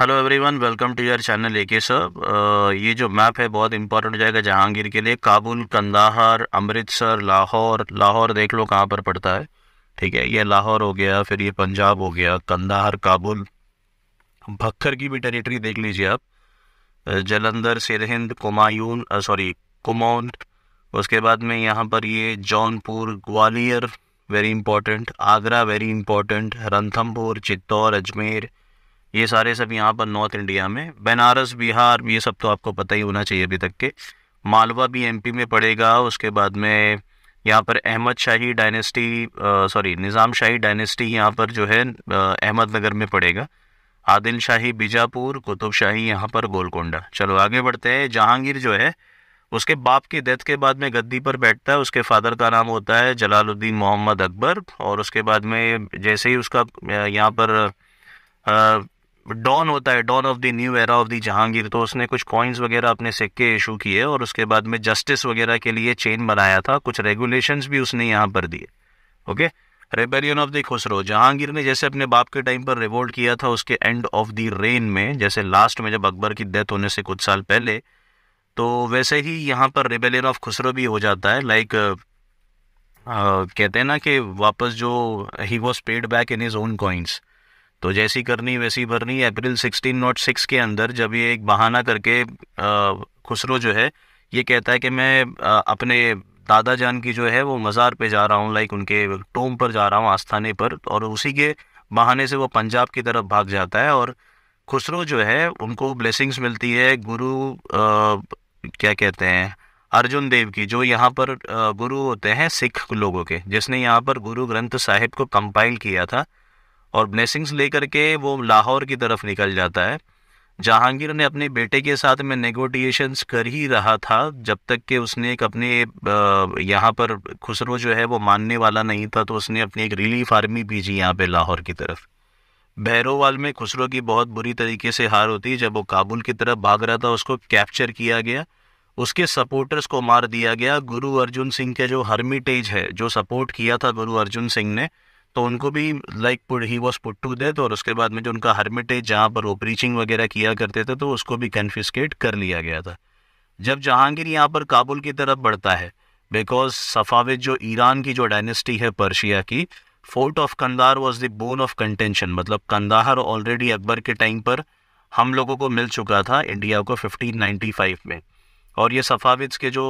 Hello everyone welcome to your channel A K sir ये जो map है बहुत इंपॉर्टेंट हो जाएगा जहांगीर के लिए काबुल कंदाहार अमृतसर लाहौर लाहौर देख लो कहाँ पर पड़ता है ठीक है ये लाहौर हो गया फिर ये पंजाब हो गया कंदाहार काबुल भक्खर की भी टेरिटरी देख लीजिए आप जलंधर सिरहिंद कुमायून सॉरी कुमौन उसके बाद में यहाँ पर ये Jaunpur Gwalior very important Agra very important Ranthambore Chittor Ajmer ये सारे सब यहाँ पर नॉर्थ इंडिया में बनारस बिहार ये सब तो आपको पता ही होना चाहिए अभी तक के मालवा भी एमपी में पड़ेगा उसके बाद में यहाँ पर Ahmad Shahi dynasty sorry Nizam Shahi dynasty यहाँ पर जो है अहमदनगर में पड़ेगा आदिल शाही बीजापुर कुतुब शाही यहाँ पर गोलकोंडा चलो आगे बढ़ते हैं जहांगीर जो है उसके बाप की डेथ के बाद में गद्दी पर बैठता है उसके फादर का नाम होता है जलालुद्दीन मोहम्मद अकबर और उसके बाद में जैसे ही उसका यहाँ पर डॉन होता है dawn of the new era of the Jahangir तो उसने कुछ कॉइन्स वगैरह अपने सिक्के इशू किए और उसके बाद में जस्टिस वगैरह के लिए चेन बनाया था कुछ रेगुलेशंस भी उसने यहाँ पर दिए okay rebellion of the Khusrau Jahangir ने जैसे अपने बाप के टाइम पर रिवोल्ट किया था उसके एंड ऑफ द रेन में जैसे लास्ट में जब अकबर की डेथ होने से कुछ साल पहले तो वैसे ही यहाँ पर रेबेलियन ऑफ खुसरो भी हो जाता है लाइक uh, uh, कहते हैं ना कि वापस जो he was paid back in his own coins तो जैसी करनी वैसी भरनी अप्रैल सिक्सटीन नॉट सिक्स के अंदर जब ये एक बहाना करके खुसरो जो है ये कहता है कि मैं अपने दादा जान की जो है वो मज़ार पे जा रहा हूँ लाइक उनके टोम पर जा रहा हूँ आस्थाने पर और उसी के बहाने से वो पंजाब की तरफ भाग जाता है और खुसरो जो है उनको ब्लेसिंग्स मिलती है गुरु आ, क्या कहते हैं अर्जुन देव की जो यहाँ पर गुरु होते हैं सिख लोगों के जिसने यहाँ पर गुरु ग्रंथ साहिब को कंपाइल किया था और ब्लेसिंग्स लेकर के वो लाहौर की तरफ निकल जाता है जहांगीर ने अपने बेटे के साथ में नेगोटिएशंस कर ही रहा था जब तक कि उसने एक अपने यहाँ पर खुसरो जो है वो मानने वाला नहीं था तो उसने अपनी एक रिलीफ आर्मी भेजी यहाँ पे लाहौर की तरफ भैरोवाल में खुसरो की बहुत बुरी तरीके से हार होती जब वो काबुल की तरफ भाग रहा था उसको कैप्चर किया गया उसके सपोर्टर्स को मार दिया गया गुरु अर्जुन सिंह के जो हर्मिटेज है जो सपोर्ट किया था गुरु अर्जुन सिंह ने तो उनको भी like put he was put to death और उसके बाद में जो उनका हर्मिटेज जहाँ पर वो ब्रीचिंग वगैरह किया करते थे तो उसको भी कन्फिस्केट कर लिया गया था जब जहांगीर यहाँ पर काबुल की तरफ बढ़ता है बिकॉज सफाविद जो ईरान की जो डायनेस्टी है पर्शिया की fort of Kandahar was the bone of contention मतलब कंदाहर ऑलरेडी अकबर के टाइम पर हम लोगों को मिल चुका था इंडिया को 1595 में और ये सफ़ाविद्स के जो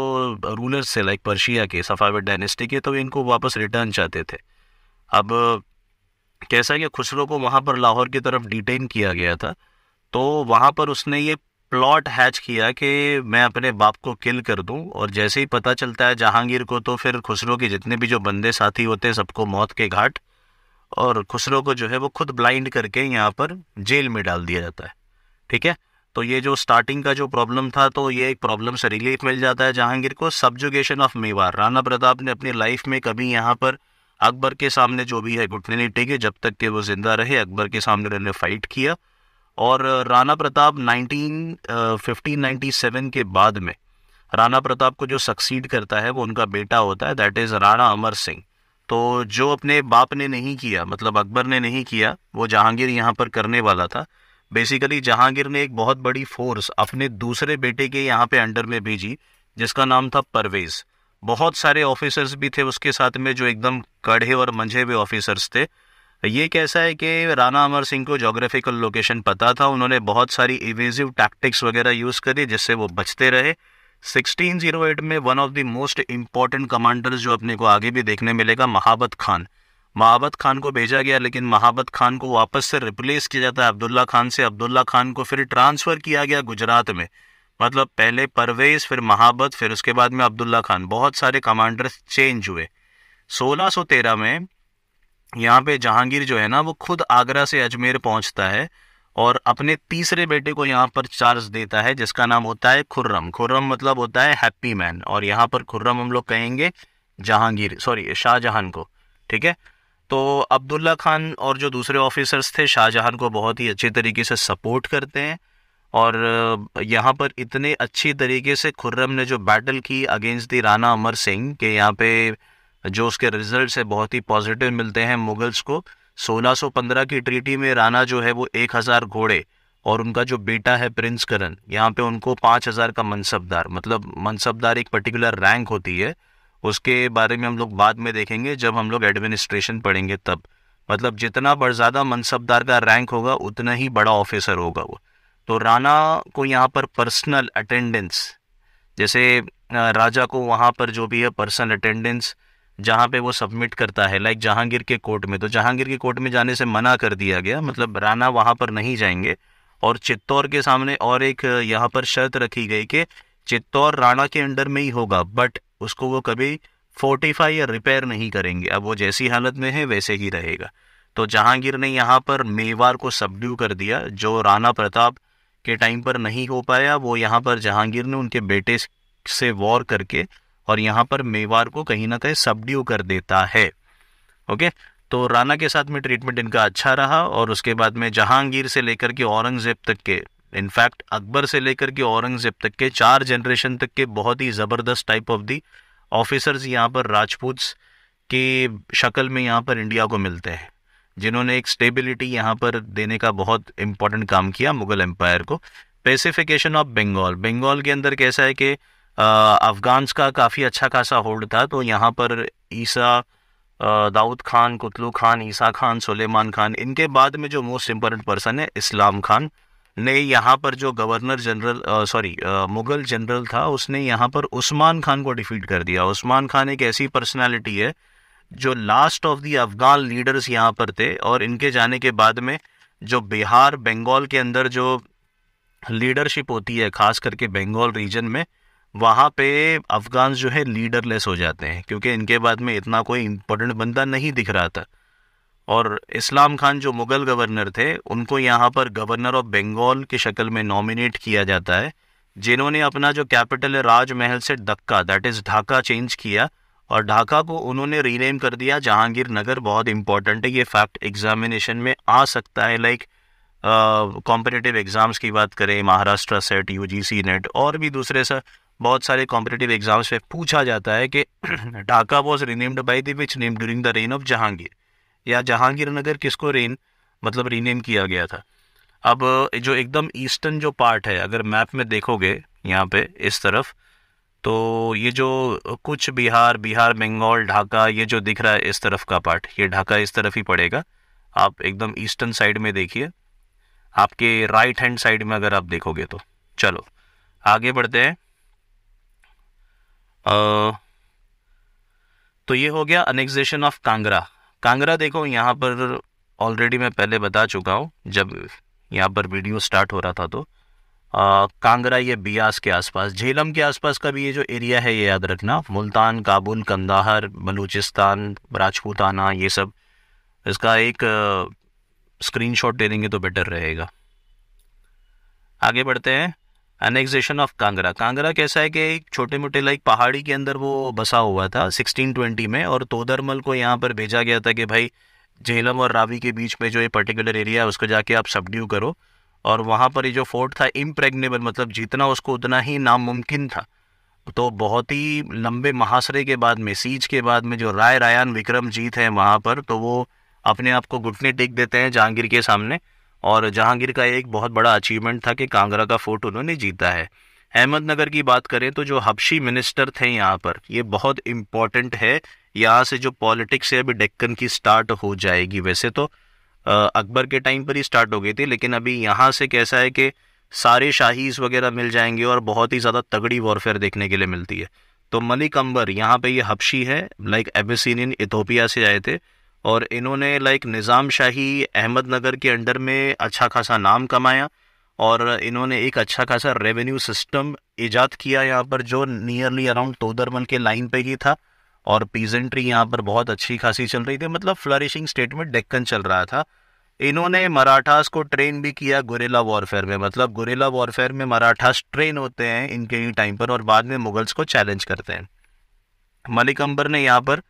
रूलर्स थे लाइक पर्शिया के सफाविद डायनेस्टी के तो इनको वापस रिटर्न चाहते थे अब कैसा कि खुसरो को वहाँ पर लाहौर की तरफ डिटेन किया गया था तो वहाँ पर उसने ये प्लॉट हैच किया कि मैं अपने बाप को किल कर दूं और जैसे ही पता चलता है जहांगीर को तो फिर खुसरो के जितने भी जो बंदे साथी होते हैं सबको मौत के घाट और खुसरो को जो है वो खुद ब्लाइंड करके यहाँ पर जेल में डाल दिया जाता है ठीक है तो ये जो स्टार्टिंग का जो प्रॉब्लम था तो ये एक प्रॉब्लम से रिलीफ मिल जाता है जहांगीर को सब्जुगेशन ऑफ मेवार राणा प्रताप ने अपनी लाइफ में कभी यहाँ पर अकबर के सामने जो भी है घुटने नहीं टेके जब तक के वो जिंदा रहे अकबर के सामने उन्होंने फाइट किया और राणा प्रताप 19 uh, के बाद में राणा प्रताप को जो सक्सीड करता है वो उनका बेटा होता है दैट इज़ राणा अमर सिंह तो जो अपने बाप ने नहीं किया मतलब अकबर ने नहीं किया वो जहांगीर यहाँ पर करने वाला था बेसिकली जहांगीर ने एक बहुत बड़ी फोर्स अपने दूसरे बेटे के यहाँ पे अंडर में भेजी जिसका नाम था परवेज़ बहुत सारे ऑफिसर्स भी थे उसके साथ में जो एकदम कड़े और मंझे हुए ऑफिसर्स थे ये कैसा है कि राणा अमर सिंह को जोग्राफिकल लोकेशन पता था उन्होंने बहुत सारी इवेजिव टैक्टिक्स वगैरह यूज़ करी जिससे वो बचते रहे 1608 में one of the most important commander जो अपने को आगे भी देखने मिलेगा महाबत खान महाबत खान को भेजा गया लेकिन महाबत खान को वापस से रिप्लेस किया जाता है अब्दुल्ला खान से अब्दुल्ला खान को फिर ट्रांसफ़र किया गया गुजरात में मतलब पहले परवेज फिर महाबत फिर उसके बाद में अब्दुल्ला खान बहुत सारे कमांडर चेंज हुए 1613 में यहाँ पे जहांगीर जो है ना वो खुद आगरा से अजमेर पहुँचता है और अपने तीसरे बेटे को यहाँ पर चार्ज देता है जिसका नाम होता है खुर्रम खुर्रम मतलब होता है हैप्पी मैन और यहाँ पर खुर्रम हम लोग कहेंगे जहांगीर सॉरी शाहजहान को ठीक है तो अब्दुल्ला खान और जो दूसरे ऑफिसर्स थे शाहजहान को बहुत ही अच्छे तरीके से सपोर्ट करते हैं और यहाँ पर इतने अच्छी तरीके से खुर्रम ने जो बैटल की अगेंस्ट दी राना अमर सिंह के यहाँ पे जो उसके रिजल्ट्स है बहुत ही पॉजिटिव मिलते हैं मुगल्स को 1615 की ट्रीटी में राना जो है वो 1000 घोड़े और उनका जो बेटा है प्रिंस करण यहाँ पे उनको 5000 का मनसबदार मतलब मनसबदार एक पर्टिकुलर रैंक होती है उसके बारे में हम लोग बाद में देखेंगे जब हम लोग एडमिनिस्ट्रेशन पढ़ेंगे तब मतलब जितना ज़्यादा मनसबदार का रैंक होगा उतना ही बड़ा ऑफिसर होगा वो तो राणा को यहाँ पर पर्सनल अटेंडेंस जैसे राजा को वहाँ पर जो भी है पर्सनल अटेंडेंस जहाँ पे वो सबमिट करता है लाइक जहांगीर के कोर्ट में तो जहांगीर के कोर्ट में जाने से मना कर दिया गया मतलब राणा वहाँ पर नहीं जाएंगे और चित्तौर के सामने और एक यहाँ पर शर्त रखी गई कि चित्तौर राणा के अंडर में ही होगा बट उसको वो कभी फोर्टिफाई या रिपेयर नहीं करेंगे अब वो जैसी हालत में है वैसे ही रहेगा तो जहांगीर ने यहाँ पर मेवाड़ को सबड्यू कर दिया जो राणा प्रताप के टाइम पर नहीं हो पाया वो यहाँ पर जहांगीर ने उनके बेटे से वॉर करके और यहाँ पर मेवार को कहीं ना कहीं सबड्यू कर देता है ओके तो राणा के साथ में ट्रीटमेंट इनका अच्छा रहा और उसके बाद में जहांगीर से लेकर के औरंगज़ेब तक के इनफैक्ट अकबर से लेकर के औरंगज़ेब तक के चार जनरेशन तक के बहुत ही ज़बरदस्त टाइप ऑफ दी ऑफिसर्स यहाँ पर राजपूत की शक्ल में यहाँ पर इंडिया को मिलते हैं जिन्होंने एक स्टेबिलिटी यहाँ पर देने का बहुत इम्पोर्टेंट काम किया मुगल एम्पायर को पेसिफिकेशन ऑफ बंगाल बंगाल के अंदर कैसा है कि अफगान्स का काफ़ी अच्छा खासा होल्ड था तो यहाँ पर ईसा दाऊद खान कुतलू खान ईसा खान सुलेमान खान इनके बाद में जो मोस्ट इम्पोर्टेंट पर्सन है इस्लाम खान ने यहाँ पर जो governor general sorry Mughal general था उसने यहाँ पर उस्मान खान को डिफीट कर दिया उस्मान खान एक ऐसी पर्सनैलिटी है जो last of the Afghan leaders यहाँ पर थे और इनके जाने के बाद में जो बिहार बंगाल के अंदर जो लीडरशिप होती है खास करके बंगाल रीजन में वहाँ पे अफगान जो है लीडरलेस हो जाते हैं क्योंकि इनके बाद में इतना कोई इम्पोर्टेंट बंदा नहीं दिख रहा था और इस्लाम खान जो मुग़ल गवर्नर थे उनको यहाँ पर गवर्नर ऑफ बंगाल की शक्ल में नॉमिनेट किया जाता है जिन्होंने अपना जो कैपिटल है राजमहल से Dacca that is Dhaka change किया और ढाका को उन्होंने रीनेम कर दिया जहांगीर नगर बहुत इंपॉर्टेंट है ये फैक्ट एग्जामिनेशन में आ सकता है लाइक कॉम्पिटेटिव एग्ज़ाम्स की बात करें महाराष्ट्र सेट सी नेट और भी दूसरे सर बहुत सारे कॉम्पिटेटिव एग्ज़ाम्स में पूछा जाता है कि Dhaka was renamed by which which name during the reign of Jahangir या जहांगीर नगर किसको रेन मतलब रीनेम किया गया था अब जो एकदम ईस्टर्न जो पार्ट है अगर मैप में देखोगे यहाँ पे इस तरफ तो ये जो कुछ बिहार बिहार बंगाल ढाका ये जो दिख रहा है इस तरफ का पार्ट ये ढाका इस तरफ ही पड़ेगा आप एकदम ईस्टर्न साइड में देखिए आपके राइट हैंड साइड में अगर आप देखोगे तो चलो आगे बढ़ते हैं आ, तो ये हो गया अनेक्जेशन ऑफ कांगरा कांगरा देखो यहाँ पर ऑलरेडी मैं पहले बता चुका हूँ जब यहाँ पर वीडियो स्टार्ट हो रहा था तो कांगरा या बियास के आसपास झेलम के आसपास का भी ये जो एरिया है ये याद रखना मुल्तान काबुल कंदाहर बलूचिस्तान राजपूताना ये सब इसका एक स्क्रीनशॉट दे देंगे तो बेटर रहेगा आगे बढ़ते हैं एनेक्जेशन ऑफ कांगरा कांगरा कैसा है कि एक छोटे मोटे लाइक पहाड़ी के अंदर वो बसा हुआ था 1620 में और तोदरमल को यहाँ पर भेजा गया था कि भाई झेलम और रावी के बीच में जो ये पर्टिकुलर एरिया है उसको जाके आप सबड्यू करो और वहाँ पर ये जो फोर्ट था इम्प्रेगनेबल मतलब जीतना उसको उतना ही नामुमकिन था तो बहुत ही लंबे महासरे के बाद में सीज के बाद में जो राय रायान विक्रमजीत हैं वहाँ पर तो वो अपने आप को घुटने टेक देते हैं जहांगीर के सामने और जहांगीर का एक बहुत बड़ा अचीवमेंट था कि कांगड़ा का फोर्ट उन्होंने जीता है अहमदनगर की बात करें तो जो हबशी मिनिस्टर थे यहाँ पर ये बहुत इम्पॉर्टेंट है यहाँ से जो पॉलिटिक्स है अभी डेक्कन की स्टार्ट हो जाएगी वैसे तो अकबर के टाइम पर ही स्टार्ट हो गई थी लेकिन अभी यहाँ से कैसा है कि सारे शाहीज वगैरह मिल जाएंगे और बहुत ही ज़्यादा तगड़ी वॉरफेयर देखने के लिए मिलती है तो मलिक अंबर यहाँ पे ये हबशी है लाइक एबिसिनियन इथोपिया से आए थे और इन्होंने लाइक निज़ाम शाही अहमदनगर के अंडर में अच्छा खासा नाम कमाया और इन्होंने एक अच्छा खासा रेवेन्यू सिस्टम ईजाद किया यहाँ पर जो नियरली अराउंड तोदरमन के लाइन पे ही था और पीजेंट्री यहाँ पर बहुत अच्छी खासी चल रही थी मतलब फ्लरिशिंग स्टेट में डेक्कन चल रहा था इन्होंने मराठास को ट्रेन भी किया गुरेला वॉरफेयर में मतलब गुरेला वॉरफेयर में मराठास ट्रेन होते हैं इनके ही टाइम पर और बाद में मुगल्स को चैलेंज करते हैं मलिक अंबर ने यहाँ पर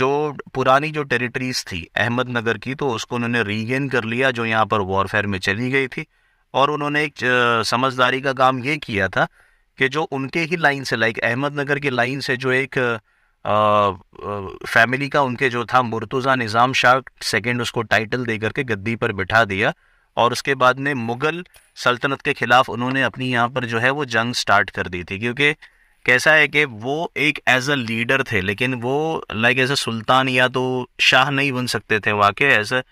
जो पुरानी जो टेरिटरीज थी अहमदनगर की तो उसको उन्होंने रीगेन कर लिया जो यहाँ पर वॉरफेयर में चली गई थी और उन्होंने एक समझदारी का काम ये किया था कि जो उनके ही लाइन से लाइक अहमदनगर की लाइन से जो एक फैमिली का उनके जो था मुर्तुज़ा निज़ाम शाह सेकेंड उसको टाइटल दे करके गद्दी पर बिठा दिया और उसके बाद में मुग़ल सल्तनत के ख़िलाफ़ उन्होंने अपनी यहाँ पर जो है वो जंग स्टार्ट कर दी थी क्योंकि कैसा है कि वो एक एज अ लीडर थे लेकिन वो लाइक एज अ सुल्तान या तो शाह नहीं बन सकते थे वहाँ के एज अ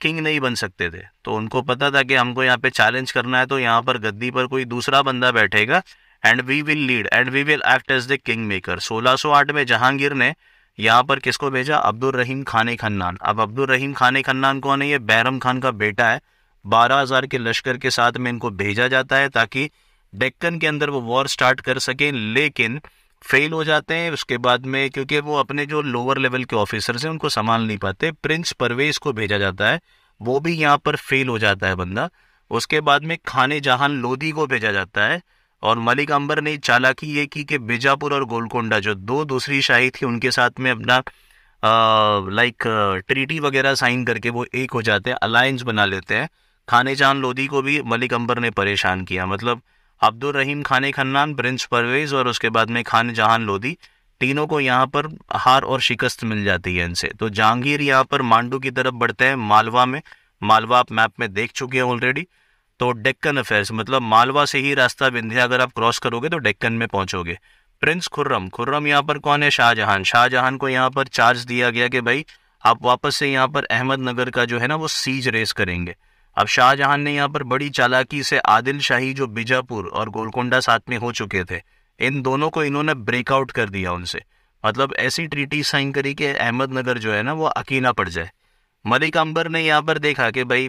किंग नहीं बन सकते थे तो उनको पता था कि हमको यहाँ पे चैलेंज करना है तो यहाँ पर गद्दी पर कोई दूसरा बंदा बैठेगा and we will lead and we will act as the kingmaker सोलह में जहांगीर ने यहाँ पर किसको भेजा अब्दुल रहीम खान खन्नान अब अब्दुल रहीम खान खन्नान कौन है ये बैरम खान का बेटा है बारह हज़ार के लश्कर के साथ में इनको भेजा जाता है ताकि डेक्कन के अंदर वो वॉर स्टार्ट कर सकें लेकिन फेल हो जाते हैं उसके बाद में क्योंकि वो अपने जो लोअर लेवल के ऑफिसर्स हैं उनको संभाल नहीं पाते प्रिंस परवेज को भेजा जाता है वो भी यहाँ पर फेल हो जाता है बंदा उसके बाद में खाने जहान लोधी को भेजा जाता है और मलिक अंबर ने चालाकी ये की कि बीजापुर और गोलकोंडा जो दो दूसरी शाही थी उनके साथ में अपना लाइक ट्रीटी वगैरह साइन करके वो एक हो जाते हैं अलायंस बना लेते हैं खाने जान लोधी को भी मलिक अंबर ने परेशान किया मतलब अब्दुल रहीम खाने खन्नान प्रिंस परवेज और उसके बाद में खान जहान लोधी तीनों को यहाँ पर हार और शिकस्त मिल जाती है इनसे तो जहांगीर यहाँ पर मांडू की तरफ बढ़ते हैं मालवा में मालवा आप मैप में देख चुके हैं ऑलरेडी तो डेक्कन अफेयर्स मतलब मालवा से ही रास्ता विंध्य अगर आप क्रॉस करोगे तो डेक्कन में पहुंचोगे प्रिंस खुर्रम खुर्रम यहाँ पर कौन है शाहजहां शाहजहां को यहाँ पर चार्ज दिया गया कि भाई आप वापस से यहाँ पर अहमदनगर का जो है ना वो सीज रेस करेंगे अब शाहजहां ने यहाँ पर बड़ी चालाकी से आदिल शाही जो बीजापुर और गोलकोंडा साथ में हो चुके थे इन दोनों को इन्होंने ब्रेकआउट कर दिया उनसे मतलब ऐसी ट्रीटी साइन करी कि अहमदनगर जो है ना वो अकीना पड़ जाए मलिक अंबर ने यहाँ पर देखा कि भाई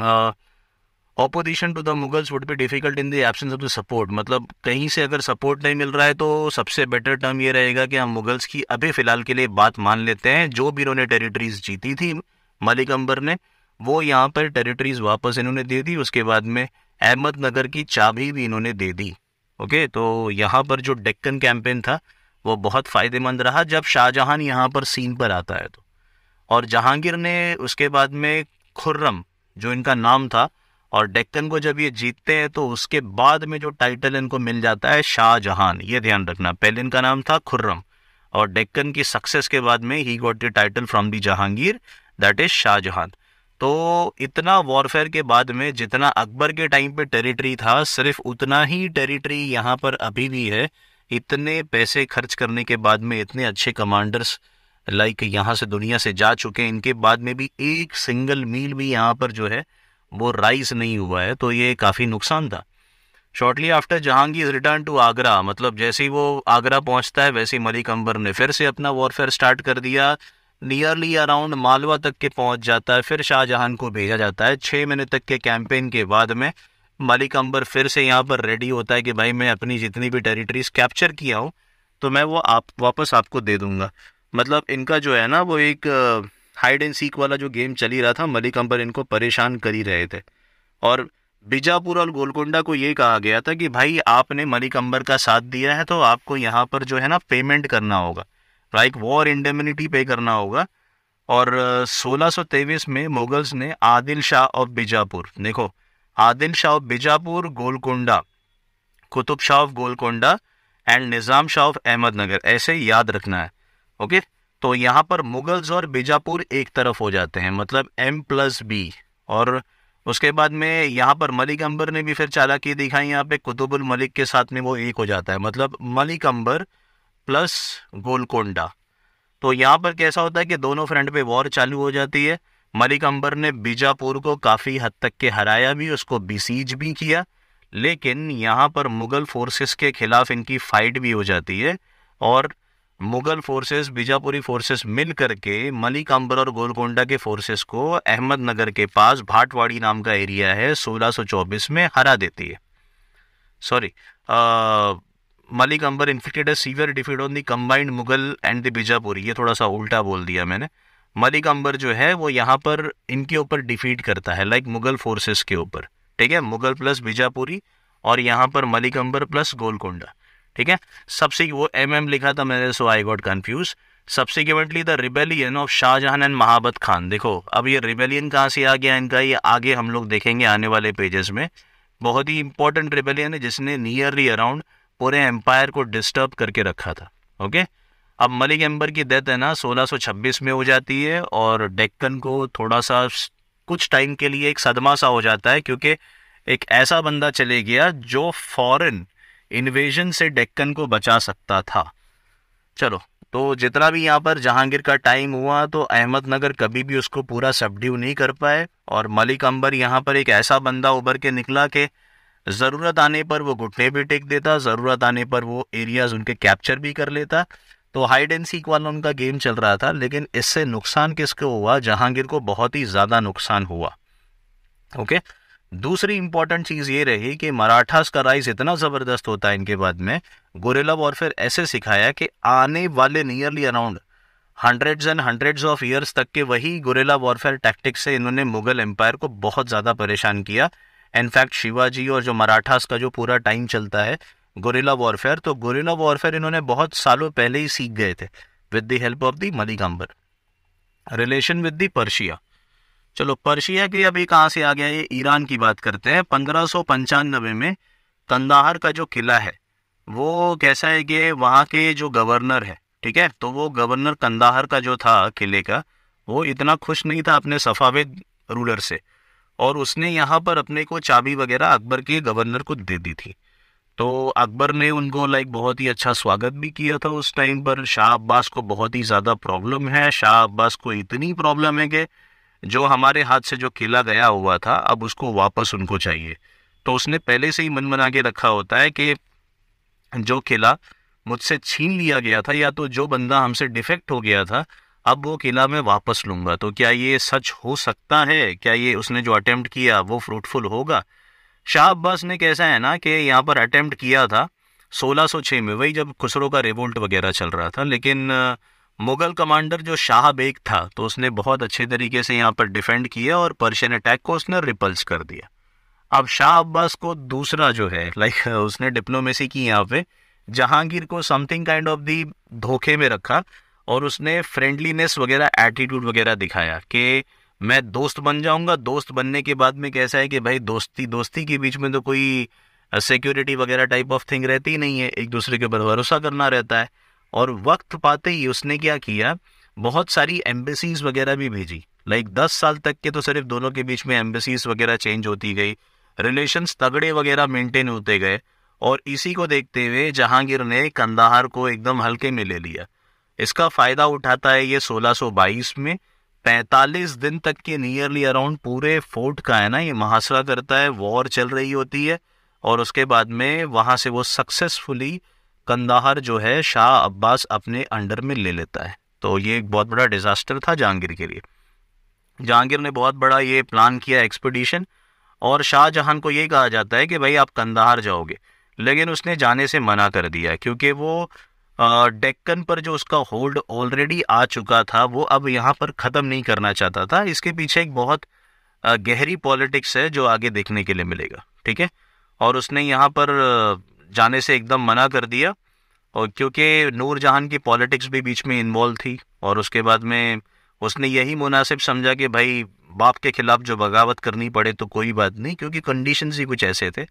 आ, opposition to the Mughals would be difficult in the absence of the support मतलब कहीं से अगर सपोर्ट नहीं मिल रहा है तो सबसे बेटर टर्म ये रहेगा कि हम मुगल्स की अभी फ़िलहाल के लिए बात मान लेते हैं जो भी इन्होंने टेरिटरीज जीती थी मलिक अंबर ने वो यहाँ पर टेरिटरीज वापस इन्होंने दे दी उसके बाद में अहमदनगर की चाबी भी इन्होंने दे दी ओके तो यहाँ पर जो डेक्कन कैंपेन था वो बहुत फ़ायदेमंद रहा जब शाहजहां यहाँ पर सीन पर आता है तो और जहांगीर ने उसके बाद में खुर्रम जो इनका नाम था और डेक्कन को जब ये जीतते हैं तो उसके बाद में जो टाइटल इनको मिल जाता है शाहजहान ये ध्यान रखना पहले इनका नाम था खुर्रम और डेक्कन की सक्सेस के बाद में he got the title from the Jahangir that is Shah Jahan तो इतना वॉरफेयर के बाद में जितना अकबर के टाइम पे टेरिटरी था सिर्फ उतना ही टेरिटरी यहाँ पर अभी भी है इतने पैसे खर्च करने के बाद में इतने अच्छे कमांडर्स लाइक यहाँ से दुनिया से जा चुके हैं इनके बाद में भी एक सिंगल मील भी यहाँ पर जो है वो राइस नहीं हुआ है तो ये काफ़ी नुकसान था shortly after Jahangir return to Agra मतलब जैसे ही वो आगरा पहुंचता है वैसे ही मलिक अंबर ने फिर से अपना वॉरफेयर स्टार्ट कर दिया नियरली अराउंड मालवा तक के पहुंच जाता है फिर शाहजहां को भेजा जाता है छः महीने तक के कैंपेन के बाद में मलिक अंबर फिर से यहाँ पर रेडी होता है कि भाई मैं अपनी जितनी भी टेरिटरीज कैप्चर किया हूँ तो मैं वो आप वापस आपको दे दूँगा मतलब इनका जो है ना वो एक हाइड एंड सीक वाला जो गेम चल ही रहा था मलिक अंबर इनको परेशान कर ही रहे थे और बीजापुर और गोलकोंडा को ये कहा गया था कि भाई आपने मलिक अंबर का साथ दिया है तो आपको यहाँ पर जो है ना पेमेंट करना होगा लाइक वॉर इंडेमिनिटी पे करना होगा और सोलह में मुगल्स ने आदिल शाह ऑफ बीजापुर देखो Adil Shah of Bijapur Golconda Qutub Shah of Golconda and Nizam Shah of Ahmednagar ऐसे याद रखना है ओके तो यहाँ पर मुगल्स और बीजापुर एक तरफ हो जाते हैं मतलब एम प्लस बी और उसके बाद में यहाँ पर मलिक अंबर ने भी फिर चालाकी दिखाई यहाँ पे कुतुबुल मलिक के साथ में वो एक हो जाता है मतलब मलिक अंबर प्लस गोलकोंडा तो यहाँ पर कैसा होता है कि दोनों फ्रंट पे वॉर चालू हो जाती है मलिक अंबर ने बीजापुर को काफ़ी हद तक के हराया भी उसको बिसीज भी किया लेकिन यहाँ पर मुग़ल फोर्सेस के ख़िलाफ़ इनकी फ़ाइट भी हो जाती है और मुगल फोर्सेस बीजापुरी फोर्सेस मिल करके मलिक अंबर और गोलकोंडा के फोर्सेस को अहमदनगर के पास भाटवाड़ी नाम का एरिया है 1624 में हरा देती है sorry Malik Ambar inflicted a severe defeat on the combined Mughal and the Bijapuri ये थोड़ा सा उल्टा बोल दिया मैंने मलिक अंबर जो है वो यहाँ पर इनके ऊपर डिफीट करता है लाइक मुगल फोर्सेस के ऊपर ठीक है मुगल प्लस बीजापुरी और यहाँ पर मलिक अंबर प्लस गोलकोंडा ठीक है सबसे वो एम एम लिखा था मैंने so I got confused subsequently the rebellion of Shah Jahan and Mahabat Khan देखो अब ये रिबेलियन कहाँ से आ गया इनका ये आगे हम लोग देखेंगे आने वाले पेजेस में बहुत ही इंपॉर्टेंट रिबेलियन है जिसने नियरली अराउंड पूरे एम्पायर को डिस्टर्ब करके रखा था ओके अब मलिक एम्बर की डेथ है ना 1626 में हो जाती है और डेक्कन को थोड़ा सा कुछ टाइम के लिए एक सदमा सा हो जाता है क्योंकि एक ऐसा बंदा चले गया जो फॉरन इन्वेजन से डेक्कन को बचा सकता था चलो तो जितना भी यहाँ पर जहांगीर का टाइम हुआ तो अहमदनगर कभी भी उसको पूरा सबड्यू नहीं कर पाए और मलिक अंबर यहाँ पर एक ऐसा बंदा उभर के निकला कि ज़रूरत आने पर वो घुटने भी टेक देता ज़रूरत आने पर वो एरियाज़ उनके कैप्चर भी कर लेता तो हाइड एंड सीक वाला उनका गेम चल रहा था लेकिन इससे नुकसान किसको हुआ जहांगीर को बहुत ही ज़्यादा नुकसान हुआ ओके okay? दूसरी इंपॉर्टेंट चीज़ ये रही कि मराठास का राइज इतना ज़बरदस्त होता है इनके बाद में गोरेला वॉरफेयर ऐसे सिखाया कि आने वाले nearly around hundreds and hundreds of years तक के वही गोरेला वॉरफेयर टैक्टिक्स से इन्होंने मुगल एम्पायर को बहुत ज़्यादा परेशान किया इनफैक्ट शिवाजी और जो मराठास का जो पूरा टाइम चलता है गोरेला वॉरफेयर तो गोरेला वॉरफेयर इन्होंने बहुत सालों पहले ही सीख गए थे with the help of the Malik Ambar relation with the Persia चलो पर्शिया के अभी कहाँ से आ गया ये ईरान की बात करते हैं पंद्रह में कंदाहर का जो किला है वो कैसा है कि वहाँ के जो गवर्नर है ठीक है तो वो गवर्नर कंदाहर का जो था किले का वो इतना खुश नहीं था अपने सफावेद रूलर से और उसने यहाँ पर अपने को चाबी वगैरह अकबर के गवर्नर को दे दी थी तो अकबर ने उनको लाइक बहुत ही अच्छा स्वागत भी किया था उस टाइम पर शाह अब्बास को बहुत ही ज़्यादा प्रॉब्लम है शाह अब्बास को इतनी प्रॉब्लम है कि जो हमारे हाथ से जो किला गया हुआ था अब उसको वापस उनको चाहिए तो उसने पहले से ही मन बना के रखा होता है कि जो किला मुझसे छीन लिया गया था या तो जो बंदा हमसे डिफेक्ट हो गया था अब वो किला मैं वापस लूँगा तो क्या ये सच हो सकता है क्या ये उसने जो अटैम्प्ट किया वो फ्रूटफुल होगा शाह अब्बास ने कैसा है ना कि यहाँ पर अटैम्प्ट किया था 1606 में वही जब खुसरो का रिवोल्ट वगैरह चल रहा था लेकिन मुगल कमांडर जो शाह बेग था तो उसने बहुत अच्छे तरीके से यहाँ पर डिफेंड किया और पर्शियन अटैक को उसने रिपल्स कर दिया अब शाह अब्बास को दूसरा जो है लाइक उसने डिप्लोमेसी की यहाँ पे जहांगीर को समथिंग काइंड ऑफ दी धोखे में रखा और उसने फ्रेंडलीनेस वगैरह एटीट्यूड वगैरह दिखाया कि मैं दोस्त बन जाऊंगा दोस्त बनने के बाद में कैसा है कि भाई दोस्ती दोस्ती के बीच में तो कोई सिक्योरिटी वगैरह टाइप ऑफ थिंग रहती ही नहीं है एक दूसरे के ऊपर भरोसा करना रहता है और वक्त पाते ही उसने क्या किया बहुत सारी एम्बेसीज वगैरह भी भेजी लाइक दस साल तक के तो सिर्फ दोनों के बीच में एम्बेसीज वगैरह चेंज होती गई रिलेशन तगड़े वगैरह मेंटेन होते गए और इसी को देखते हुए जहांगीर ने कंदाहार को एकदम हल्के में ले लिया इसका फ़ायदा उठाता है ये 1622 में 45 दिन तक के नियरली अराउंड पूरे फोर्ट का है ना ये महासरा करता है वॉर चल रही होती है और उसके बाद में वहां से वो सक्सेसफुली कंदाहर जो है शाह अब्बास अपने अंडर में ले लेता है तो ये एक बहुत बड़ा डिज़ास्टर था जहांगीर के लिए जहांगीर ने बहुत बड़ा ये प्लान किया एक्सपेडिशन और शाहजहां को ये कहा जाता है कि भाई आप कंदाहर जाओगे लेकिन उसने जाने से मना कर दिया क्योंकि वो डेक्कन पर जो उसका होल्ड ऑलरेडी आ चुका था वो अब यहाँ पर ख़त्म नहीं करना चाहता था इसके पीछे एक बहुत गहरी पॉलिटिक्स है जो आगे देखने के लिए मिलेगा ठीक है और उसने यहाँ पर जाने से एकदम मना कर दिया और क्योंकि नूर जहान की पॉलिटिक्स भी बीच में इन्वॉल्व थी और उसके बाद में उसने यही मुनासिब समझा कि भाई बाप के ख़िलाफ़ जो बगावत करनी पड़े तो कोई बात नहीं क्योंकि कंडीशंस ही कुछ ऐसे थे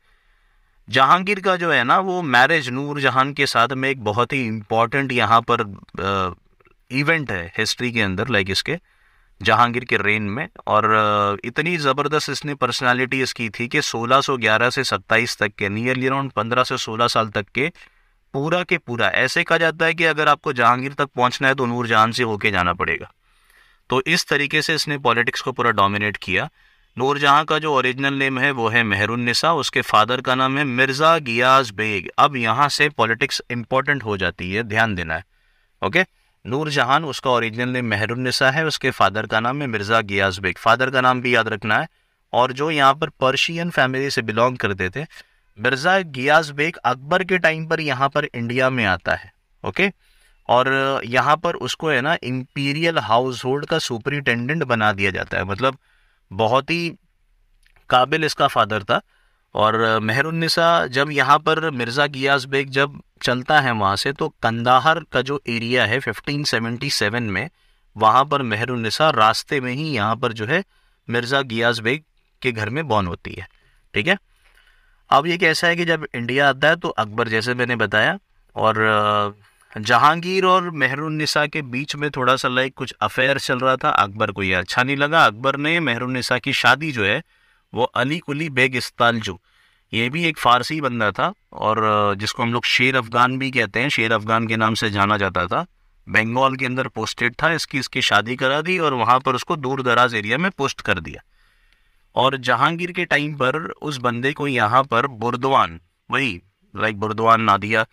जहांगीर का जो है ना वो मैरिज नूर जहान के साथ में एक बहुत ही इम्पॉर्टेंट यहाँ पर इवेंट है हिस्ट्री के अंदर लाइक इसके जहांगीर के रेन में और इतनी ज़बरदस्त इसने पर्सनालिटी इसकी थी कि 1611 से 27 तक के नियरली अराउंड 15 से 16 साल तक के पूरा के पूरा ऐसे कहा जाता है कि अगर आपको जहांगीर तक पहुंचना है तो नूर जहान से होके जाना पड़ेगा तो इस तरीके से इसने पॉलिटिक्स को पूरा डोमिनेट किया नूर जहां का जो ओरिजिनल नेम है वो है मेहरुन्निसा उसके फादर का नाम है मिर्ज़ा गियाज बेग अब यहाँ से पॉलिटिक्स इंपॉर्टेंट हो जाती है ध्यान देना है ओके नूर जहां उसका ओरिजिनल नेम मेहरुन्निसा है उसके फादर का नाम है मिर्ज़ा गियाज बेग फादर का नाम भी याद रखना है और जो यहाँ पर पर्शियन फैमिली से बिलोंग करते थे मिर्ज़ा गियास बेग अकबर के टाइम पर यहाँ पर इंडिया में आता है ओके और यहाँ पर उसको है ना इम्पीरियल हाउस होल्ड का सुपरिटेंडेंट बना दिया जाता है मतलब बहुत ही काबिल इसका फादर था और मेहरुन्निसा जब यहाँ पर मिर्ज़ा गियास बेग जब चलता है वहाँ से तो कंदाहर का जो एरिया है 1577 में वहाँ पर मेहरुन्निसा रास्ते में ही यहाँ पर जो है मिर्ज़ा गियास बेग के घर में बॉर्न होती है ठीक है अब ये कैसा है कि जब इंडिया आता है तो अकबर जैसे मैंने बताया और जहांगीर और मेहरुन्निसा के बीच में थोड़ा सा लाइक कुछ अफेयर चल रहा था अकबर को ये अच्छा नहीं लगा अकबर ने मेहरुन्निसा की शादी जो है वो अली कुली बेग इस्तालजू ये भी एक फ़ारसी बंदा था और जिसको हम लोग शेर अफ़गान भी कहते हैं शेर अफ़गान के नाम से जाना जाता था बंगाल के अंदर पोस्टेड था इसकी इसकी शादी करा दी और वहाँ पर उसको दूर दराज एरिया में पोस्ट कर दिया और जहांगीर के टाइम पर उस बंदे को यहाँ पर बुरदवान वही लाइक बुरदवान नादिया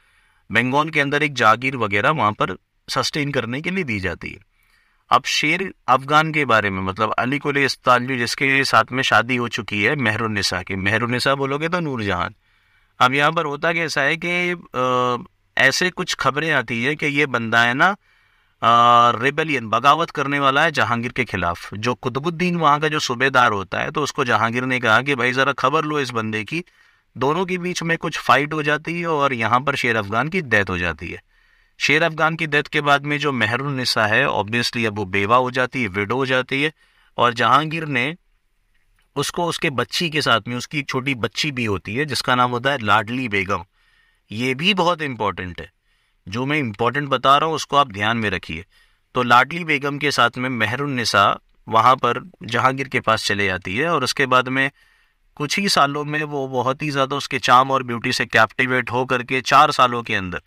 बेंगोल के अंदर एक जागीर वगैरह वहाँ पर सस्टेन करने के लिए दी जाती है अब शेर अफगान के बारे में मतलब अली कुल इस्तालवी जिसके साथ में शादी हो चुकी है मेहरुनिसा की मेहरुनिसा बोलोगे तो नूर जहां अब यहाँ पर होता कैसा है कि ऐसे कुछ खबरें आती है कि ये बंदा है ना रेबेलियन बगावत करने वाला है जहांगीर के खिलाफ जो कुतुबुद्दीन वहाँ का जो सूबेदार होता है तो उसको जहांगीर ने कहा कि भाई ज़रा खबर लो इस बंदे की दोनों के बीच में कुछ फाइट हो जाती है और यहाँ पर शेर अफगान की डेथ हो जाती है शेर अफगान की डेथ के बाद में जो मेहरुलनिसा है ऑब्वियसली अब वो बेवा हो जाती है विडो हो जाती है और जहांगीर ने उसको उसके बच्ची के साथ में उसकी छोटी बच्ची भी होती है जिसका नाम होता है लाडली बेगम ये भी बहुत इंपॉर्टेंट है जो मैं इंपॉर्टेंट बता रहा हूँ उसको आप ध्यान में रखिए तो लाडली बेगम के साथ में मेहरुन्निसा वहाँ पर जहांगीर के पास चले जाती है और उसके बाद में कुछ ही सालों में वो बहुत ही ज़्यादा उसके चाम और ब्यूटी से कैप्टिवेट हो करके चार सालों के अंदर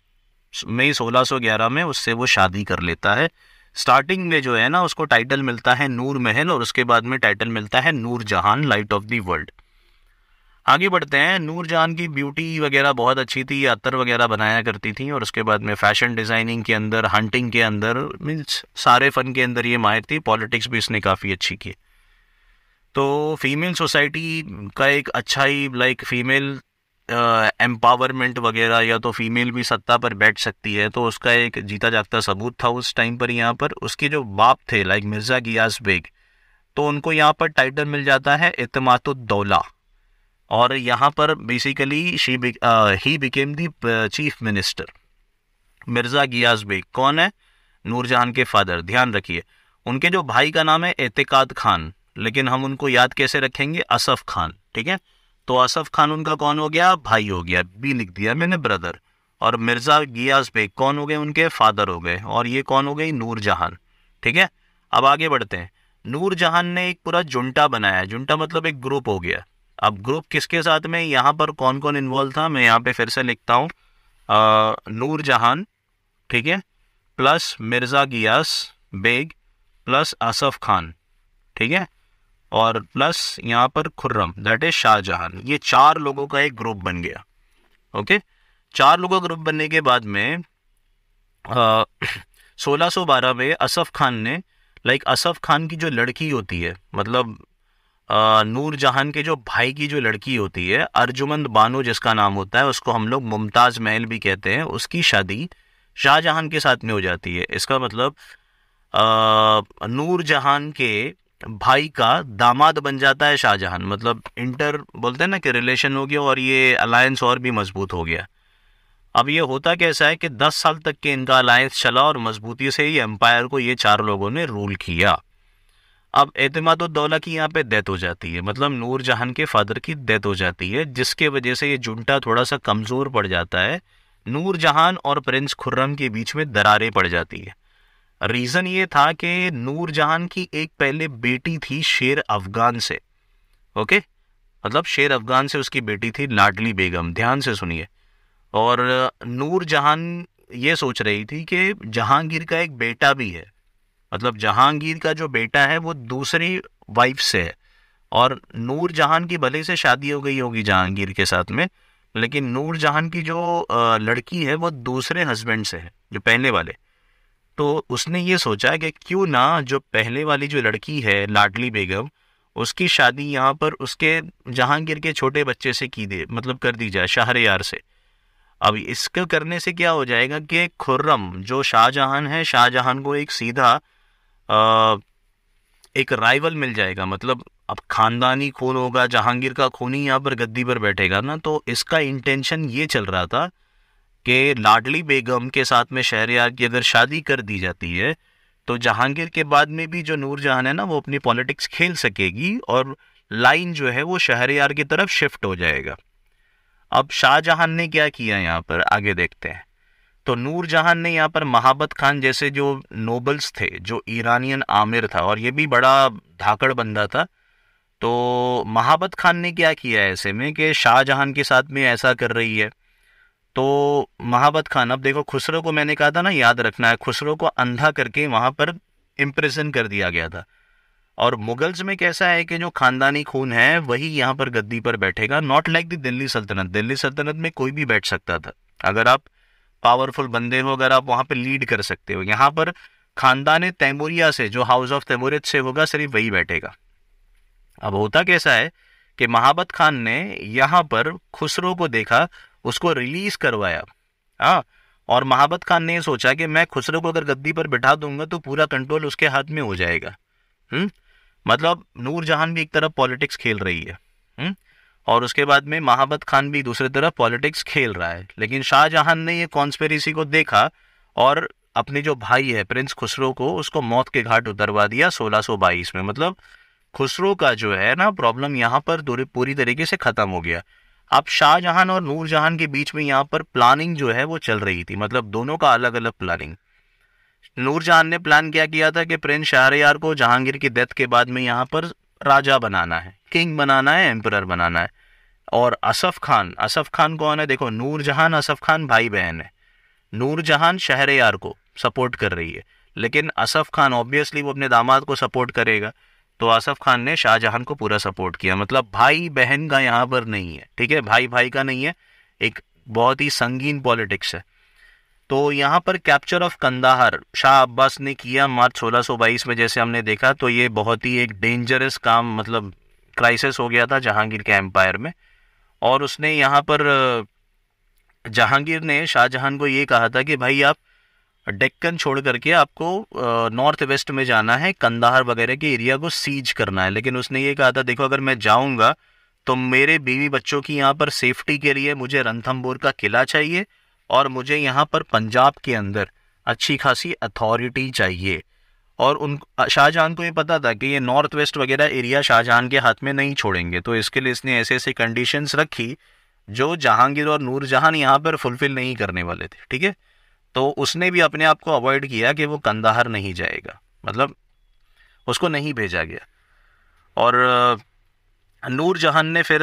मई ग्यारह में उससे वो शादी कर लेता है स्टार्टिंग में जो है ना उसको टाइटल मिलता है नूर महल और उसके बाद में टाइटल मिलता है नूर जहान लाइट ऑफ दी वर्ल्ड आगे बढ़ते हैं नूरजान की ब्यूटी वगैरह बहुत अच्छी थी अतर वगैरह बनाया करती थी और उसके बाद में फैशन डिज़ाइनिंग के अंदर हंटिंग के अंदर मीन्स सारे फ़न के अंदर ये माहिर थी पॉलिटिक्स भी इसने काफ़ी अच्छी की तो फीमेल सोसाइटी का एक अच्छा ही लाइक फीमेल एम्पावरमेंट वगैरह या तो फीमेल भी सत्ता पर बैठ सकती है तो उसका एक जीता जागता सबूत था उस टाइम पर यहाँ पर उसके जो बाप थे लाइक मिर्ज़ा गियास बेग तो उनको यहाँ पर टाइटल मिल जाता है इतमातुद्दौला और यहाँ पर basically she he became the chief minister Mirza Ghiyas Beg कौन है नूरजहान के फादर ध्यान रखिए उनके जो भाई का नाम है एतकाद खान लेकिन हम उनको याद कैसे रखेंगे असफ़ खान ठीक है तो असफ़ खान उनका कौन हो गया भाई हो गया बी लिख दिया मैंने ब्रदर और मिर्ज़ा गियास बेग कौन हो गए उनके फादर हो गए और ये कौन हो गई नूरजहान ठीक है अब आगे बढ़ते हैं नूरजहान ने एक पूरा जुंटा बनाया जुंटा मतलब एक ग्रुप हो गया अब ग्रुप किसके साथ में यहाँ पर कौन कौन इन्वॉल्व था मैं यहाँ पे फिर से लिखता हूँ नूर जहान ठीक है प्लस मिर्ज़ा गियास बेग प्लस आसफ़ खान ठीक है और प्लस यहाँ पर खुर्रम दैट इज़ शाहजहान ये चार लोगों का एक ग्रुप बन गया ओके चार लोगों का ग्रुप बनने के बाद में सोलह सौ बारह में असफ़ खान ने लाइक असफ़ खान की जो लड़की होती है मतलब नूर जहान के जो भाई की जो लड़की होती है अर्जुमंद बानो जिसका नाम होता है उसको हम लोग मुमताज़ महल भी कहते हैं उसकी शादी शाहजहान के साथ में हो जाती है इसका मतलब नूर जहान के भाई का दामाद बन जाता है शाहजहान मतलब इंटर बोलते हैं ना कि रिलेशन हो गया और ये अलायंस और भी मजबूत हो गया अब ये होता कैसा है कि 10 साल तक के इनका अलायंस चला और मजबूती से ही एम्पायर को ये चार लोगों ने रूल किया अब एतमादौला तो की यहाँ पे डेथ हो जाती है मतलब नूर जहान के फादर की डेथ हो जाती है जिसके वजह से ये जुंटा थोड़ा सा कमज़ोर पड़ जाता है नूर जहान और प्रिंस खुर्रम के बीच में दरारें पड़ जाती है रीज़न ये था कि नूर जहान की एक पहले बेटी थी शेर अफगान से ओके मतलब शेर अफगान से उसकी बेटी थी लाडली बेगम ध्यान से सुनिए और नूर जहान ये सोच रही थी कि जहांगीर का एक बेटा भी है मतलब जहांगीर का जो बेटा है वो दूसरी वाइफ से है और नूर जहान की भले से शादी हो गई होगी जहांगीर के साथ में लेकिन नूर जहान की जो लड़की है वो दूसरे हस्बैंड से है जो पहले वाले तो उसने ये सोचा कि क्यों ना जो पहले वाली जो लड़की है लाडली बेगम उसकी शादी यहाँ पर उसके जहांगीर के छोटे बच्चे से की दे मतलब कर दी जाए यार से अब इसको करने से क्या हो जाएगा कि खुर्रम जो शाहजहान है शाहजहान को एक सीधा एक राइवल मिल जाएगा मतलब अब खानदानी खून होगा जहांगीर का खून ही यहाँ पर गद्दी पर बैठेगा ना तो इसका इंटेंशन ये चल रहा था कि लाडली बेगम के साथ में यार की अगर शादी कर दी जाती है तो जहांगीर के बाद में भी जो नूर जहान है ना वो अपनी पॉलिटिक्स खेल सकेगी और लाइन जो है वो शहरयार की तरफ शिफ्ट हो जाएगा अब शाहजहां ने क्या किया यहाँ पर आगे देखते हैं तो जहान ने यहाँ पर महाबत खान जैसे जो नोबल्स थे जो ईरानियन आमिर था और ये भी बड़ा धाकड़ बंदा था तो महाबत खान ने क्या किया ऐसे में कि शाहजहान के साथ में ऐसा कर रही है तो महाबत खान अब देखो खुसरो को मैंने कहा था ना याद रखना है खुसरो को अंधा करके वहाँ पर इम्प्रेसन कर दिया गया था और मुगल्स में कैसा है कि जो खानदानी खून है वही यहाँ पर गद्दी पर बैठेगा नॉट लाइक द दिल्ली सल्तनत दिल्ली सल्तनत में कोई भी बैठ सकता था अगर आप पावरफुल बंदे हो अगर आप वहाँ पर लीड कर सकते हो यहाँ पर खानदान तैमूरिया से जो हाउस ऑफ तैमूरियत से होगा सिर्फ वही बैठेगा अब होता कैसा है कि महाबत खान ने यहाँ पर खुसरो को देखा उसको रिलीज करवाया आ, हाँ, और महाबत खान ने सोचा कि मैं खुसरो को अगर गद्दी पर बिठा दूंगा तो पूरा कंट्रोल उसके हाथ में हो जाएगा हुँ? हम्म, मतलब नूर जहान भी एक तरफ पॉलिटिक्स खेल रही है हुँ? हम्म, और उसके बाद में महाबत खान भी दूसरी तरफ पॉलिटिक्स खेल रहा है लेकिन शाहजहां ने ये कॉन्स्पेरिसी को देखा और अपने जो भाई है प्रिंस खुसरो को उसको मौत के घाट उतरवा दिया 1622 में मतलब खुसरो का जो है ना प्रॉब्लम यहाँ पर पूरी तरीके से ख़त्म हो गया अब शाहजहां और नूरजहां के बीच में यहाँ पर प्लानिंग जो है वो चल रही थी मतलब दोनों का अलग अलग प्लानिंग नूरजहां ने प्लान क्या किया था कि प्रिंस शाहरियार को जहांगीर की डेथ के बाद में यहाँ पर राजा बनाना है किंग बनाना है एम्प्रर बनाना है और असफ़ खान असफ़ खान कौन है देखो नूर जहान असफ़ खान भाई बहन है नूर जहान शहर यार को सपोर्ट कर रही है लेकिन असफ़ खान ऑब्वियसली वो अपने दामाद को सपोर्ट करेगा तो आसफ़ खान ने शाहजहां को पूरा सपोर्ट किया मतलब भाई बहन का यहाँ पर नहीं है ठीक है भाई भाई का नहीं है एक बहुत ही संगीन पॉलिटिक्स है तो यहाँ पर capture of Kandahar Shah Abbas ने किया मार्च 1622 में जैसे हमने देखा तो ये बहुत ही एक डेंजरस काम मतलब क्राइसिस हो गया था जहांगीर के एम्पायर में और उसने यहाँ पर जहांगीर ने शाहजहां को ये कहा था कि भाई आप डेक्कन छोड़ करके आपको नॉर्थ वेस्ट में जाना है कंदाहार वगैरह के एरिया को सीज करना है लेकिन उसने ये कहा था देखो अगर मैं जाऊँगा तो मेरे बीवी बच्चों की यहाँ पर सेफ्टी के लिए मुझे रणथम्बोर का किला चाहिए और मुझे यहाँ पर पंजाब के अंदर अच्छी खासी अथॉरिटी चाहिए और उन शाहजहां को ये पता था कि ये नॉर्थ वेस्ट वगैरह एरिया शाहजहां के हाथ में नहीं छोड़ेंगे तो इसके लिए इसने ऐसे ऐसे कंडीशंस रखी जो जहांगीर और नूर जहां यहाँ पर फुलफिल नहीं करने वाले थे ठीक है तो उसने भी अपने आप को अवॉइड किया कि वो कंदाहर नहीं जाएगा मतलब उसको नहीं भेजा गया और नूर जहान ने फिर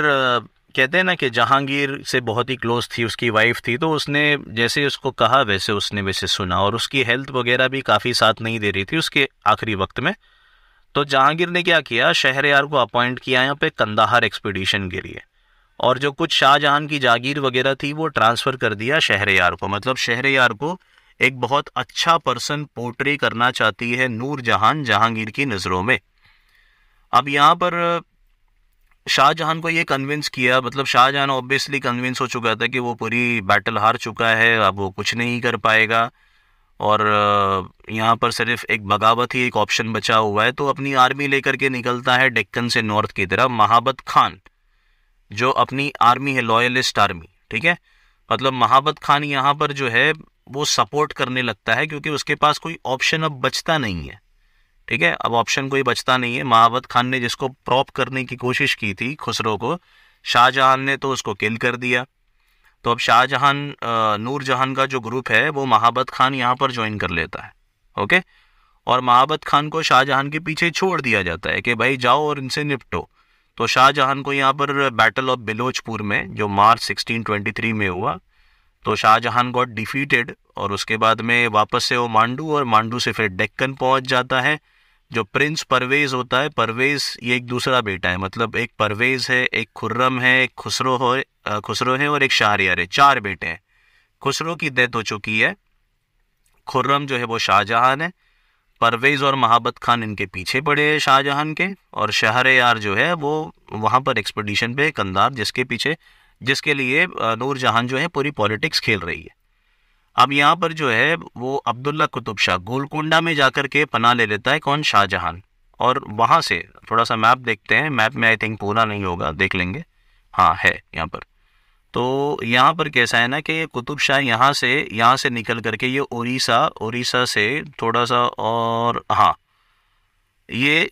कहते हैं ना कि जहांगीर से बहुत ही क्लोज थी उसकी वाइफ थी तो उसने जैसे उसको कहा वैसे उसने वैसे सुना और उसकी हेल्थ वगैरह भी काफ़ी साथ नहीं दे रही थी उसके आखिरी वक्त में तो जहांगीर ने क्या किया यार को अपॉइंट किया यहाँ पे कंदाहार एक्सपीडिशन के लिए और जो कुछ शाहजहां की जागीर वगैरह थी वो ट्रांसफ़र कर दिया शहरयार को मतलब यार को एक बहुत अच्छा पर्सन पोर्ट्रे करना चाहती है नूर जहान जहांगीर की नज़रों में अब यहाँ पर शाहजहां को ये कन्विंस किया मतलब शाहजहां ऑब्वियसली कन्विंस हो चुका था कि वो पूरी बैटल हार चुका है अब वो कुछ नहीं कर पाएगा और यहाँ पर सिर्फ एक बगावत ही एक ऑप्शन बचा हुआ है तो अपनी आर्मी लेकर के निकलता है डेक्कन से नॉर्थ की तरफ महाबत खान जो अपनी आर्मी है लॉयलिस्ट आर्मी ठीक है मतलब महाबत खान यहाँ पर जो है वो सपोर्ट करने लगता है क्योंकि उसके पास कोई ऑप्शन अब बचता नहीं है ठीक है अब ऑप्शन कोई बचता नहीं है महावत खान ने जिसको प्रॉप करने की कोशिश की थी खुसरो को शाहजहान ने तो उसको किल कर दिया तो अब शाहजहान नूर जहान का जो ग्रुप है वो महाबत खान यहाँ पर ज्वाइन कर लेता है ओके और महाबत खान को शाहजहान के पीछे छोड़ दिया जाता है कि भाई जाओ और इनसे निपटो तो शाहजहान को यहाँ पर बैटल ऑफ बिलोचपुर में जो मार्च 1623 में हुआ तो शाहजहान गॉट डिफीटेड और उसके बाद में वापस से वो मांडू और मांडू से फिर डेक्कन पहुँच जाता है जो प्रिंस परवेज़ होता है परवेज़ ये एक दूसरा बेटा है मतलब एक परवेज़ है एक खुर्रम है एक खुसरो हो खुसरो है और एक शाहरियार है चार बेटे हैं खुसरो की डेथ हो चुकी है खुर्रम जो है वो शाहजहान है परवेज़ और महाबत खान इनके पीछे पड़े हैं शाहजहान के और यार जो है वो वहाँ पर एक्सपडिशन पे कंदार जिसके पीछे जिसके लिए नूरजहान जो है पूरी पॉलिटिक्स खेल रही है अब यहाँ पर जो है वो अब्दुल्ला कुतुब शाह गोलकुंडा में जाकर के पना ले लेता है कौन शाहजहां और वहाँ से थोड़ा सा मैप देखते हैं मैप में आई थिंक पूरा नहीं होगा देख लेंगे हाँ है यहाँ पर तो यहाँ पर कैसा है ना कि कुतुब शाह यहाँ से यहाँ से निकल करके ये उड़ीसा उड़ीसा से थोड़ा सा और हाँ ये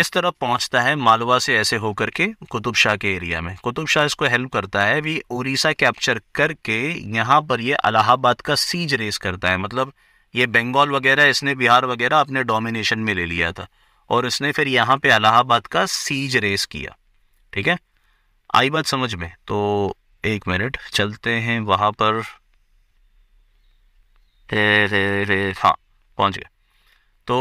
इस तरफ पहुंचता है मालवा से ऐसे होकर के कुतुब शाह के एरिया में कुतुब शाह इसको हेल्प करता है भी उड़ीसा कैप्चर करके यहाँ पर ये अलाहाबाद का सीज रेस करता है मतलब ये बंगाल वगैरह इसने बिहार वगैरह अपने डोमिनेशन में ले लिया था और इसने फिर यहाँ पे अलाहाबाद का सीज रेस किया ठीक है आई बात समझ में तो एक मिनट चलते हैं वहाँ पर रे रे रे हाँ पहुँच गए तो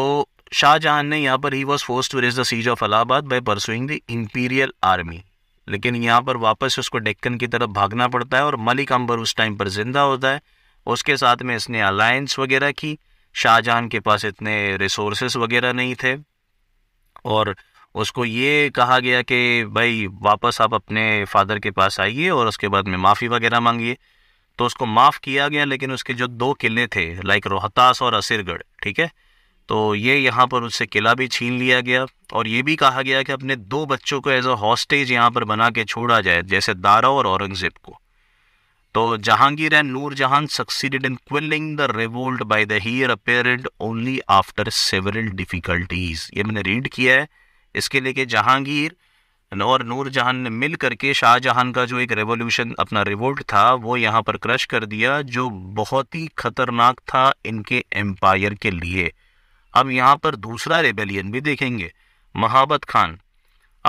शाहजहां ने यहाँ पर he was force to raise the siege of Allahabad by pursuing the imperial army लेकिन यहाँ पर वापस उसको डेक्कन की तरफ भागना पड़ता है और मलिक अंबर उस टाइम पर जिंदा होता है उसके साथ में इसने अलायंस वगैरह की शाहजहां के पास इतने रिसोर्सेस वगैरह नहीं थे और उसको ये कहा गया कि भाई वापस आप अपने फादर के पास आइए और उसके बाद में माफ़ी वगैरह मांगिए तो उसको माफ़ किया गया लेकिन उसके जो दो किले थे लाइक रोहतास और असिरगढ़ ठीक है तो ये यहाँ पर उससे किला भी छीन लिया गया और ये भी कहा गया कि अपने दो बच्चों को एज अ हॉस्टेज यहाँ पर बना के छोड़ा जाए जैसे दारा और औरंगज़ेब को तो Jahangir and Nur Jahan succeeded in quelling the revolt by the heir apparent only after several difficulties ये मैंने रीड किया है इसके लिए कि जहांगीर और नूर जहां ने मिल करके शाहजहां का जो एक रेवोल्यूशन अपना रिवोल्ट था वो यहाँ पर क्रश कर दिया जो बहुत ही ख़तरनाक था इनके एम्पायर के लिए अब यहाँ पर दूसरा रेबेलियन भी देखेंगे महाबत खान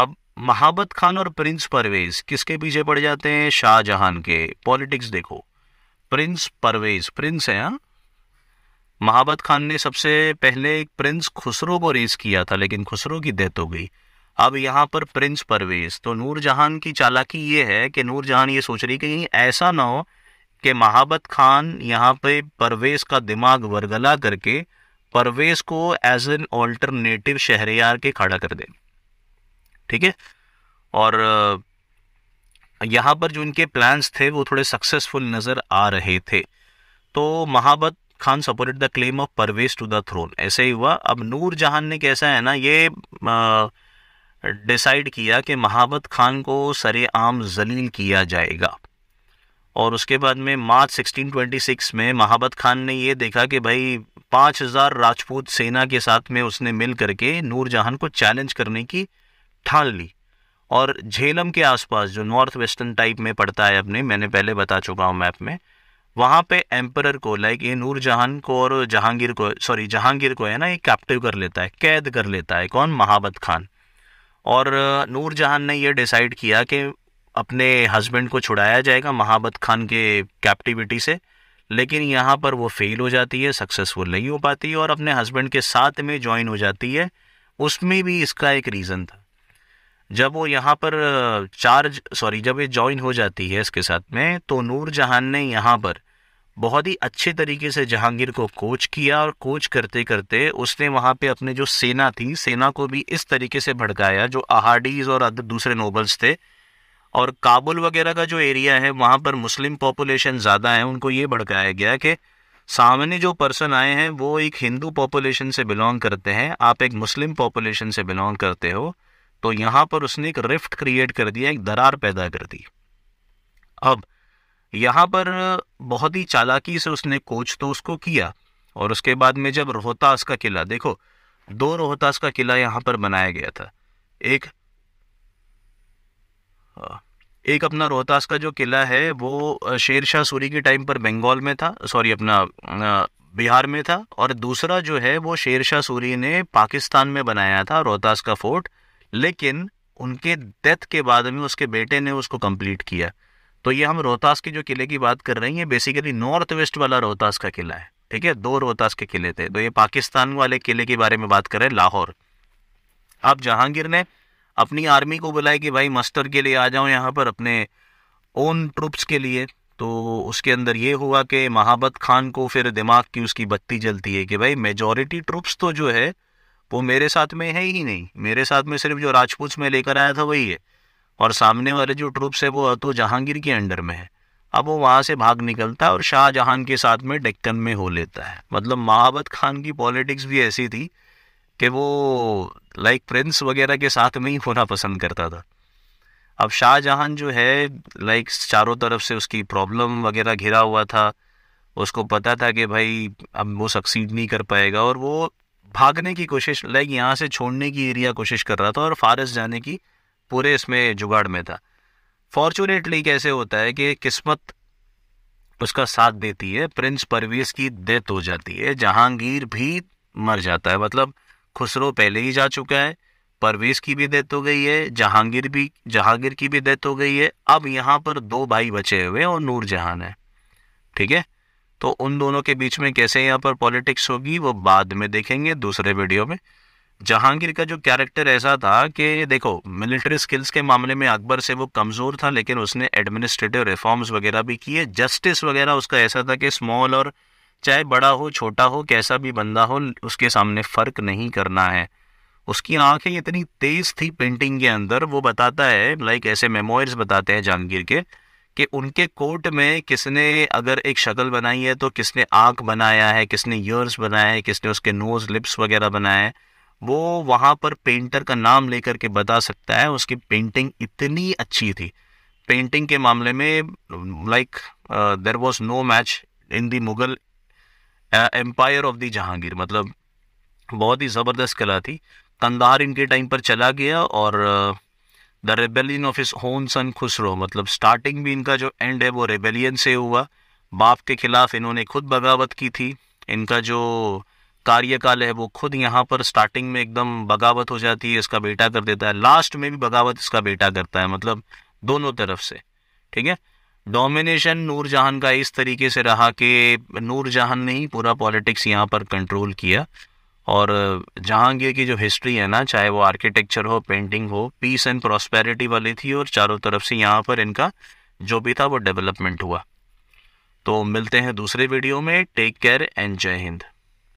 अब महाबत खान और प्रिंस परवेज किसके पीछे पड़ जाते हैं शाहजहान के पॉलिटिक्स देखो प्रिंस परवेज प्रिंस है यहाँ महाबत खान ने सबसे पहले एक प्रिंस खुसरो को रेस किया था लेकिन खुसरो की डेथ हो गई अब यहाँ पर प्रिंस परवेज तो नूरजहान की चालाकी ये है कि नूरजहान ये सोच रही कि ऐसा ना हो कि महाबत खान यहाँ पे परवेज का दिमाग वरगला करके परवेज को एज एन ऑल्टरनेटिव शहरियार के खड़ा कर दें ठीक है और यहाँ पर जो इनके प्लान्स थे वो थोड़े सक्सेसफुल नज़र आ रहे थे तो Mahabat Khan supported the claim of Parvez to the throne ऐसे ही हुआ अब नूर जहान ने कैसा है ना ये डिसाइड किया कि महाबत खान को सरेआम जलील किया जाएगा और उसके बाद में मार्च 1626 में महाबत खान ने ये देखा कि भाई 5000 राजपूत सेना के साथ में उसने मिल करके नूरजहान को चैलेंज करने की ठान ली और झेलम के आसपास जो नॉर्थ वेस्टर्न टाइप में पड़ता है अपने मैंने पहले बता चुका हूँ मैप में वहाँ पे एम्पर को लाइक ये नूर जहान को और जहांगीर को सॉरी जहांगीर को है ना ये कैप्टिव कर लेता है कैद कर लेता है कौन महाबत खान और नूर जहान ने ये डिसाइड किया कि अपने हस्बैंड को छुड़ाया जाएगा महाबत खान के कैप्टिविटी से लेकिन यहाँ पर वो फेल हो जाती है सक्सेसफुल नहीं हो पाती और अपने हस्बैंड के साथ में ज्वाइन हो जाती है उसमें भी इसका एक रीज़न था जब वो यहाँ पर चार्ज सॉरी जब ये ज्वाइन हो जाती है इसके साथ में तो नूर जहान ने यहाँ पर बहुत ही अच्छे तरीके से जहांगीर को कोच किया और कोच करते करते उसने वहाँ पे अपने जो सेना थी सेना को भी इस तरीके से भड़काया जो अहाडीज़ और दूसरे नोबल्स थे और काबुल वगैरह का जो एरिया है वहाँ पर मुस्लिम पॉपुलेशन ज़्यादा है उनको ये भड़काया गया कि सामने जो पर्सन आए हैं वो एक हिंदू पॉपुलेशन से बिलोंग करते हैं आप एक मुस्लिम पॉपुलेशन से बिलोंग करते हो तो यहाँ पर उसने एक रिफ्ट क्रिएट कर दिया एक दरार पैदा कर दी अब यहाँ पर बहुत ही चालाकी से उसने कोच तो उसको किया और उसके बाद में जब रोहतास का किला देखो दो रोहतास का किला यहाँ पर बनाया गया था एक हाँ। एक अपना रोहतास का जो किला है वो शेर शाह सूरी के टाइम पर बंगाल में था सॉरी अपना बिहार में था और दूसरा जो है वो शेर शाह सूरी ने पाकिस्तान में बनाया था रोहतास का फोर्ट लेकिन उनके डेथ के बाद में उसके बेटे ने उसको कंप्लीट किया तो ये हम रोहतास के जो किले की बात कर रहे हैं ये बेसिकली नॉर्थ वेस्ट वाला रोहतास का किला है ठीक है दो रोहतास के किले थे तो ये पाकिस्तान वाले किले के बारे में बात कर रहे हैं लाहौर अब जहांगीर ने अपनी आर्मी को बुलाए कि भाई मस्टर के लिए आ जाओ यहाँ पर अपने ओन ट्रुप्स के लिए तो उसके अंदर ये हुआ कि महाबत खान को फिर दिमाग की उसकी बत्ती जलती है कि भाई मेजोरिटी ट्रुप्स तो जो है वो मेरे साथ में है ही नहीं मेरे साथ में सिर्फ जो राजपूत में लेकर आया था वही है और सामने वाले जो ट्रुप्स है वो तो जहांगीर के अंडर में है अब वो वहाँ से भाग निकलता है और शाहजहां के साथ में डेक्कन में हो लेता है मतलब महाबत खान की पॉलिटिक्स भी ऐसी थी कि वो लाइक प्रिंस वगैरह के साथ में ही होना पसंद करता था अब शाहजहाँ जो है लाइक चारों तरफ से उसकी प्रॉब्लम वगैरह घिरा हुआ था उसको पता था कि भाई अब वो सक्सीड नहीं कर पाएगा और वो भागने की कोशिश लाइक यहाँ से छोड़ने की एरिया कोशिश कर रहा था और फारस जाने की पूरे इसमें जुगाड़ में था फॉर्चुनेटली कैसे होता है कि किस्मत उसका साथ देती है प्रिंस परवेज की डेथ हो जाती है जहांगीर भी मर जाता है मतलब खुसरो पहले ही जा चुका है परवेज की भी डेथ हो गई है जहांगीर भी जहांगीर की भी डेथ हो गई है अब यहाँ पर दो भाई बचे हुए और नूर जहान है ठीक है तो उन दोनों के बीच में कैसे यहाँ पर पॉलिटिक्स होगी वो बाद में देखेंगे दूसरे वीडियो में जहांगीर का जो कैरेक्टर ऐसा था कि देखो मिलिट्री स्किल्स के मामले में अकबर से वो कमज़ोर था लेकिन उसने एडमिनिस्ट्रेटिव रिफॉर्म्स वगैरह भी किए जस्टिस वगैरह उसका ऐसा था कि स्मॉल और चाहे बड़ा हो छोटा हो कैसा भी बंदा हो उसके सामने फ़र्क नहीं करना है उसकी आंखें इतनी तेज़ थी पेंटिंग के अंदर वो बताता है लाइक ऐसे मेमोइर्स बताते हैं जहांगीर के कि उनके कोर्ट में किसने अगर एक शक्ल बनाई है तो किसने आँख बनाया है किसने ईयर्स बनाया है किसने उसके नोज़ लिप्स वगैरह बनाए हैं वो वहाँ पर पेंटर का नाम लेकर के बता सकता है उसकी पेंटिंग इतनी अच्छी थी पेंटिंग के मामले में like there was no match in the Mughal empire of the Jahangir मतलब बहुत ही ज़बरदस्त कला थी कंदार इनके टाइम पर चला गया और द रेबेलियन ऑफ इस होन सन खुसरो मतलब स्टार्टिंग भी इनका जो एंड है वो रेबेलियन से हुआ बाप के ख़िलाफ़ इन्होंने खुद बगावत की थी इनका जो कार्यकाल है वो खुद यहाँ पर स्टार्टिंग में एकदम बगावत हो जाती है इसका बेटा कर देता है लास्ट में भी बगावत इसका बेटा करता है मतलब दोनों तरफ से ठीक है डोमिनेशन नूरजहान का इस तरीके से रहा कि नूरजहान ने ही पूरा पॉलिटिक्स यहाँ पर कंट्रोल किया और जहांगीर की जो हिस्ट्री है ना चाहे वो आर्किटेक्चर हो पेंटिंग हो पीस एंड प्रॉस्पेरिटी वाली थी और चारों तरफ से यहाँ पर इनका जो भी था वो डेवलपमेंट हुआ तो मिलते हैं दूसरे वीडियो में टेक केयर एंड जय हिंद